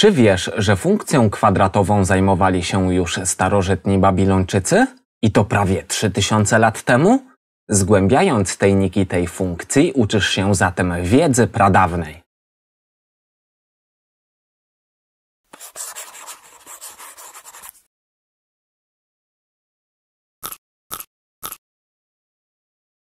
Czy wiesz, że funkcją kwadratową zajmowali się już starożytni Babilończycy? I to prawie 3000 lat temu? Zgłębiając tajniki tej funkcji, uczysz się zatem wiedzy pradawnej.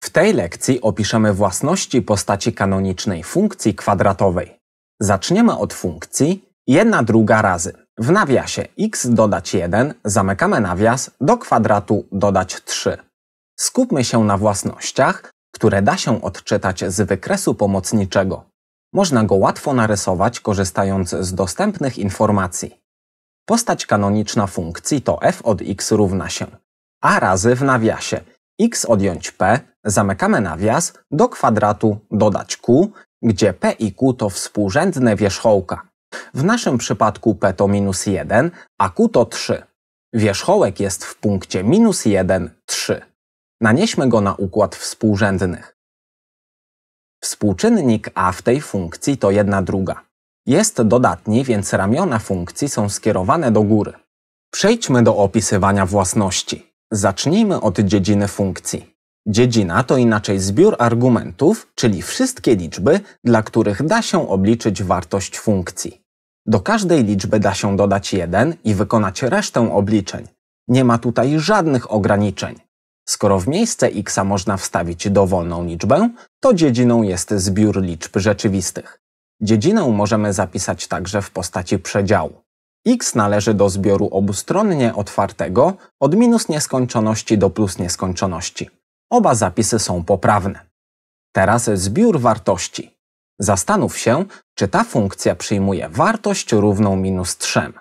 W tej lekcji opiszemy własności postaci kanonicznej funkcji kwadratowej. Zaczniemy od funkcji, Jedna druga razy. W nawiasie x dodać 1, zamykamy nawias, do kwadratu dodać 3. Skupmy się na własnościach, które da się odczytać z wykresu pomocniczego. Można go łatwo narysować, korzystając z dostępnych informacji. Postać kanoniczna funkcji to f od x równa się a razy w nawiasie x odjąć p, zamykamy nawias, do kwadratu dodać q, gdzie p i q to współrzędne wierzchołka. W naszym przypadku P to minus 1, a Q to 3. Wierzchołek jest w punkcie minus 1, 3. Nanieśmy go na układ współrzędnych. Współczynnik A w tej funkcji to 1 druga. Jest dodatni, więc ramiona funkcji są skierowane do góry. Przejdźmy do opisywania własności. Zacznijmy od dziedziny funkcji. Dziedzina to inaczej zbiór argumentów, czyli wszystkie liczby, dla których da się obliczyć wartość funkcji. Do każdej liczby da się dodać 1 i wykonać resztę obliczeń. Nie ma tutaj żadnych ograniczeń. Skoro w miejsce x można wstawić dowolną liczbę, to dziedziną jest zbiór liczb rzeczywistych. Dziedzinę możemy zapisać także w postaci przedziału. x należy do zbioru obustronnie otwartego od minus nieskończoności do plus nieskończoności. Oba zapisy są poprawne. Teraz zbiór wartości. Zastanów się, czy ta funkcja przyjmuje wartość równą minus 3.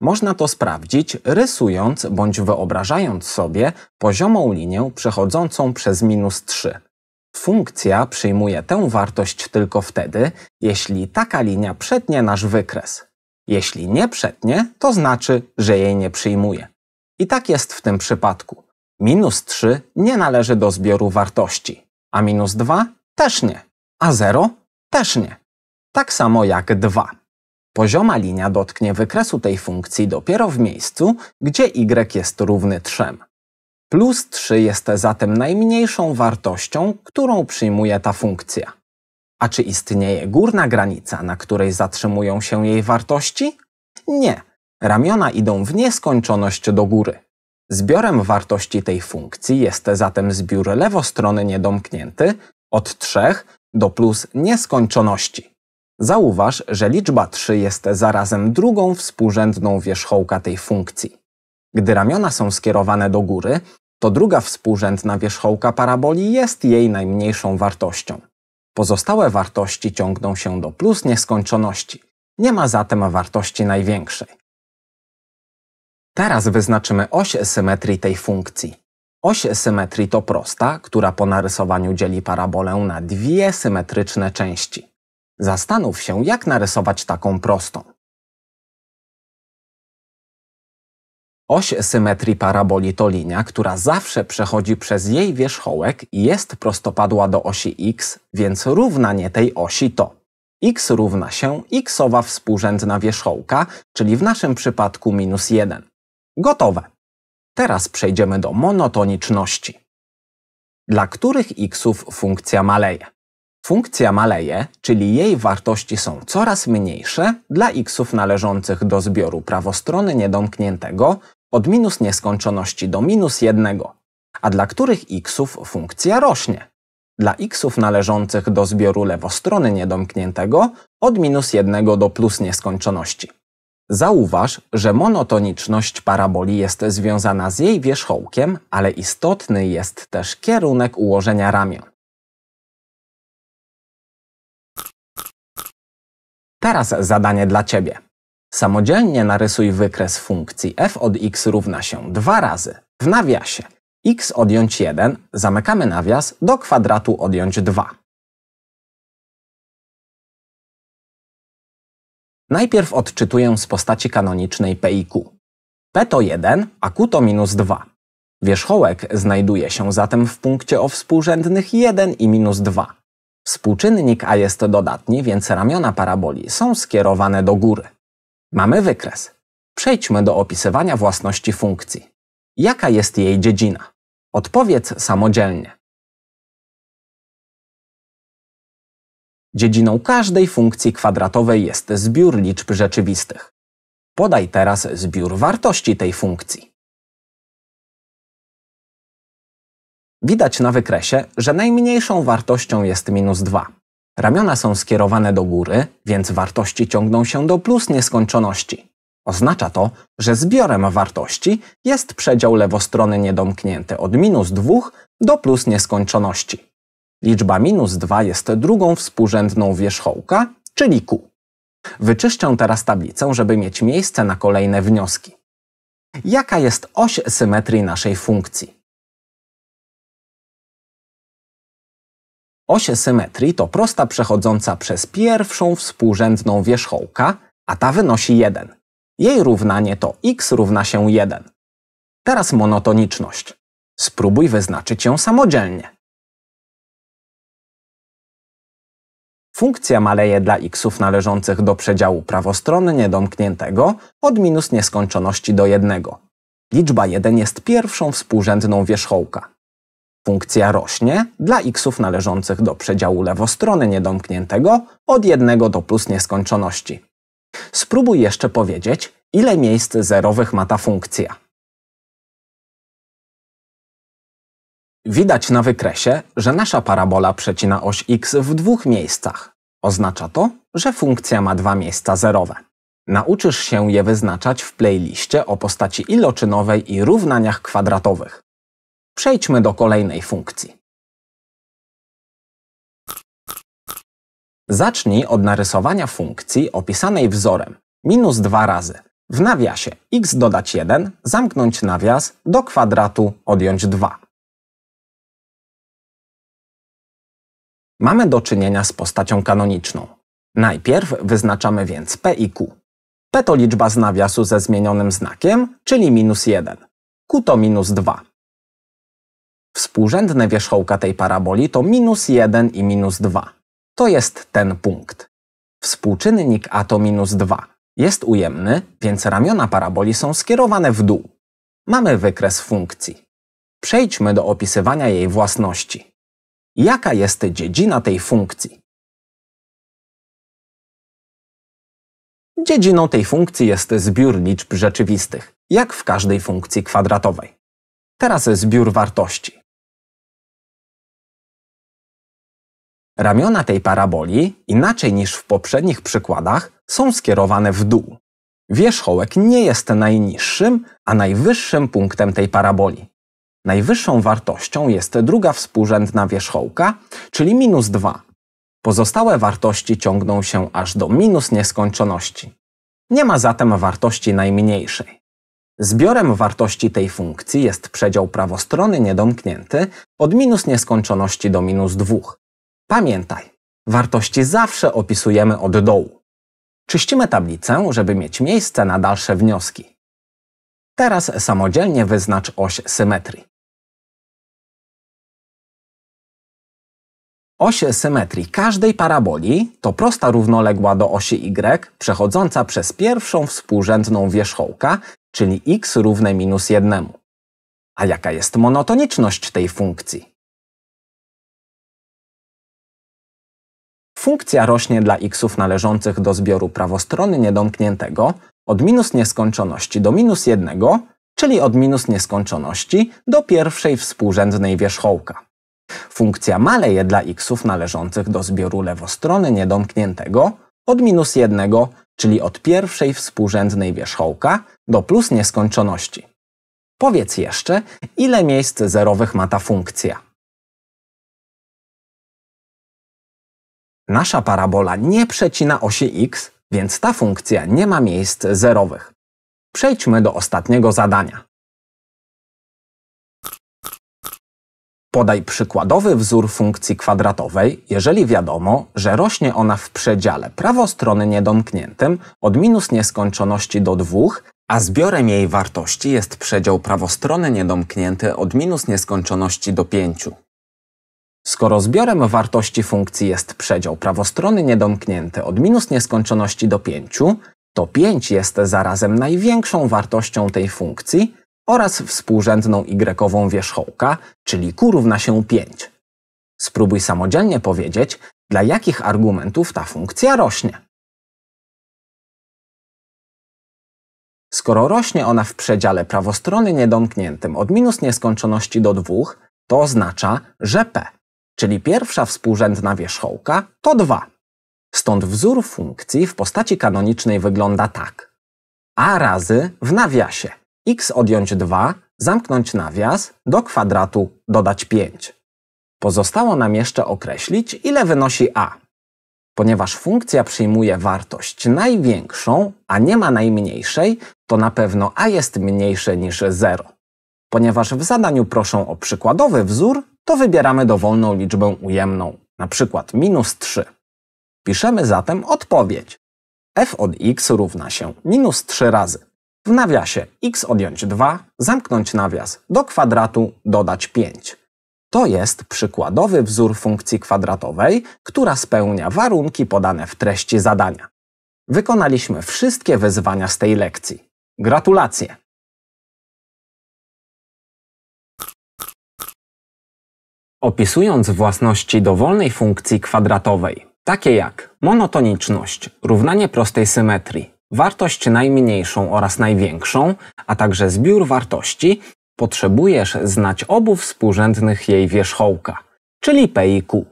Można to sprawdzić rysując bądź wyobrażając sobie poziomą linię przechodzącą przez minus 3. Funkcja przyjmuje tę wartość tylko wtedy, jeśli taka linia przetnie nasz wykres. Jeśli nie przetnie, to znaczy, że jej nie przyjmuje. I tak jest w tym przypadku. Minus 3 nie należy do zbioru wartości, a minus 2 też nie. A 0? Też nie. Tak samo jak 2. Pozioma linia dotknie wykresu tej funkcji dopiero w miejscu, gdzie y jest równy 3. Plus 3 jest zatem najmniejszą wartością, którą przyjmuje ta funkcja. A czy istnieje górna granica, na której zatrzymują się jej wartości? Nie. Ramiona idą w nieskończoność do góry. Zbiorem wartości tej funkcji jest zatem zbiór lewostrony niedomknięty od 3 do plus nieskończoności. Zauważ, że liczba 3 jest zarazem drugą współrzędną wierzchołka tej funkcji. Gdy ramiona są skierowane do góry, to druga współrzędna wierzchołka paraboli jest jej najmniejszą wartością. Pozostałe wartości ciągną się do plus nieskończoności. Nie ma zatem wartości największej. Teraz wyznaczymy oś symetrii tej funkcji. Oś symetrii to prosta, która po narysowaniu dzieli parabolę na dwie symetryczne części. Zastanów się, jak narysować taką prostą. Oś symetrii paraboli to linia, która zawsze przechodzi przez jej wierzchołek i jest prostopadła do osi x, więc równanie tej osi to x równa się xowa współrzędna wierzchołka, czyli w naszym przypadku minus 1. Gotowe. Teraz przejdziemy do monotoniczności. Dla których xów funkcja maleje? Funkcja maleje, czyli jej wartości są coraz mniejsze dla xów należących do zbioru prawostrony niedomkniętego od minus nieskończoności do minus jednego, a dla których xów funkcja rośnie. Dla xów należących do zbioru lewostrony niedomkniętego od minus jednego do plus nieskończoności. Zauważ, że monotoniczność paraboli jest związana z jej wierzchołkiem, ale istotny jest też kierunek ułożenia ramion. Teraz zadanie dla Ciebie. Samodzielnie narysuj wykres funkcji f od x równa się dwa razy w nawiasie x odjąć 1, zamykamy nawias, do kwadratu odjąć 2. Najpierw odczytuję z postaci kanonicznej Q. P to 1, a Q to minus 2. Wierzchołek znajduje się zatem w punkcie o współrzędnych 1 i minus 2. Współczynnik A jest dodatni, więc ramiona paraboli są skierowane do góry. Mamy wykres. Przejdźmy do opisywania własności funkcji. Jaka jest jej dziedzina? Odpowiedz samodzielnie. Dziedziną każdej funkcji kwadratowej jest zbiór liczb rzeczywistych. Podaj teraz zbiór wartości tej funkcji. Widać na wykresie, że najmniejszą wartością jest minus 2. Ramiona są skierowane do góry, więc wartości ciągną się do plus nieskończoności. Oznacza to, że zbiorem wartości jest przedział lewostronny niedomknięty od minus 2 do plus nieskończoności. Liczba minus 2 jest drugą współrzędną wierzchołka, czyli Q. Wyczyszczę teraz tablicę, żeby mieć miejsce na kolejne wnioski. Jaka jest oś symetrii naszej funkcji? Oś symetrii to prosta przechodząca przez pierwszą współrzędną wierzchołka, a ta wynosi 1. Jej równanie to x równa się 1. Teraz monotoniczność. Spróbuj wyznaczyć ją samodzielnie. Funkcja maleje dla xów należących do przedziału prawostronnie domkniętego od minus nieskończoności do 1. Liczba 1 jest pierwszą współrzędną wierzchołka. Funkcja rośnie dla xów należących do przedziału lewostronnie domkniętego od 1 do plus nieskończoności. Spróbuj jeszcze powiedzieć, ile miejsc zerowych ma ta funkcja. Widać na wykresie, że nasza parabola przecina oś x w dwóch miejscach. Oznacza to, że funkcja ma dwa miejsca zerowe. Nauczysz się je wyznaczać w playliście o postaci iloczynowej i równaniach kwadratowych. Przejdźmy do kolejnej funkcji. Zacznij od narysowania funkcji opisanej wzorem minus 2 razy. W nawiasie x dodać 1, zamknąć nawias, do kwadratu odjąć 2. Mamy do czynienia z postacią kanoniczną. Najpierw wyznaczamy więc P i Q. P to liczba z nawiasu ze zmienionym znakiem, czyli minus 1. Q to minus 2. Współrzędne wierzchołka tej paraboli to minus 1 i minus 2. To jest ten punkt. Współczynnik A to minus 2. Jest ujemny, więc ramiona paraboli są skierowane w dół. Mamy wykres funkcji. Przejdźmy do opisywania jej własności. Jaka jest dziedzina tej funkcji? Dziedziną tej funkcji jest zbiór liczb rzeczywistych, jak w każdej funkcji kwadratowej. Teraz zbiór wartości. Ramiona tej paraboli, inaczej niż w poprzednich przykładach, są skierowane w dół. Wierzchołek nie jest najniższym, a najwyższym punktem tej paraboli. Najwyższą wartością jest druga współrzędna wierzchołka, czyli minus 2. Pozostałe wartości ciągną się aż do minus nieskończoności. Nie ma zatem wartości najmniejszej. Zbiorem wartości tej funkcji jest przedział prawostrony niedomknięty od minus nieskończoności do minus 2. Pamiętaj, wartości zawsze opisujemy od dołu. Czyścimy tablicę, żeby mieć miejsce na dalsze wnioski. Teraz samodzielnie wyznacz oś symetrii. Oś symetrii każdej paraboli to prosta równoległa do osi y przechodząca przez pierwszą współrzędną wierzchołka, czyli x równe minus jednemu. A jaka jest monotoniczność tej funkcji? Funkcja rośnie dla xów należących do zbioru prawostronnie domkniętego, od minus nieskończoności do minus jednego, czyli od minus nieskończoności do pierwszej współrzędnej wierzchołka. Funkcja maleje dla xów należących do zbioru lewostrony niedomkniętego od minus jednego, czyli od pierwszej współrzędnej wierzchołka do plus nieskończoności. Powiedz jeszcze, ile miejsc zerowych ma ta funkcja. Nasza parabola nie przecina osi x, więc ta funkcja nie ma miejsc zerowych. Przejdźmy do ostatniego zadania. Podaj przykładowy wzór funkcji kwadratowej, jeżeli wiadomo, że rośnie ona w przedziale prawostrony niedomkniętym od minus nieskończoności do 2, a zbiorem jej wartości jest przedział prawostrony niedomknięty od minus nieskończoności do 5. Skoro zbiorem wartości funkcji jest przedział prawostrony niedomknięty od minus nieskończoności do 5, to 5 jest zarazem największą wartością tej funkcji oraz współrzędną y wierzchołka, czyli q równa się 5. Spróbuj samodzielnie powiedzieć, dla jakich argumentów ta funkcja rośnie. Skoro rośnie ona w przedziale prawostrony niedomkniętym od minus nieskończoności do 2, to oznacza, że p czyli pierwsza współrzędna wierzchołka, to 2. Stąd wzór funkcji w postaci kanonicznej wygląda tak. a razy w nawiasie x odjąć 2, zamknąć nawias, do kwadratu dodać 5. Pozostało nam jeszcze określić, ile wynosi a. Ponieważ funkcja przyjmuje wartość największą, a nie ma najmniejszej, to na pewno a jest mniejsze niż 0. Ponieważ w zadaniu proszą o przykładowy wzór, to wybieramy dowolną liczbę ujemną, np. minus 3. Piszemy zatem odpowiedź. f od x równa się minus 3 razy. W nawiasie x odjąć 2, zamknąć nawias, do kwadratu dodać 5. To jest przykładowy wzór funkcji kwadratowej, która spełnia warunki podane w treści zadania. Wykonaliśmy wszystkie wyzwania z tej lekcji. Gratulacje! Opisując własności dowolnej funkcji kwadratowej, takie jak monotoniczność, równanie prostej symetrii, wartość najmniejszą oraz największą, a także zbiór wartości, potrzebujesz znać obu współrzędnych jej wierzchołka, czyli p i q.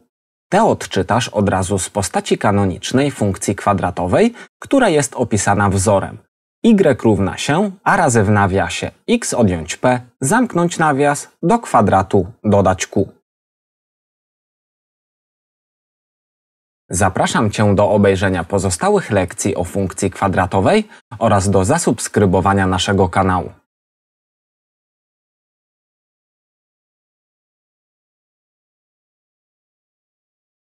Te odczytasz od razu z postaci kanonicznej funkcji kwadratowej, która jest opisana wzorem. y równa się, a razy w nawiasie x odjąć p, zamknąć nawias, do kwadratu dodać q. Zapraszam Cię do obejrzenia pozostałych lekcji o funkcji kwadratowej oraz do zasubskrybowania naszego kanału.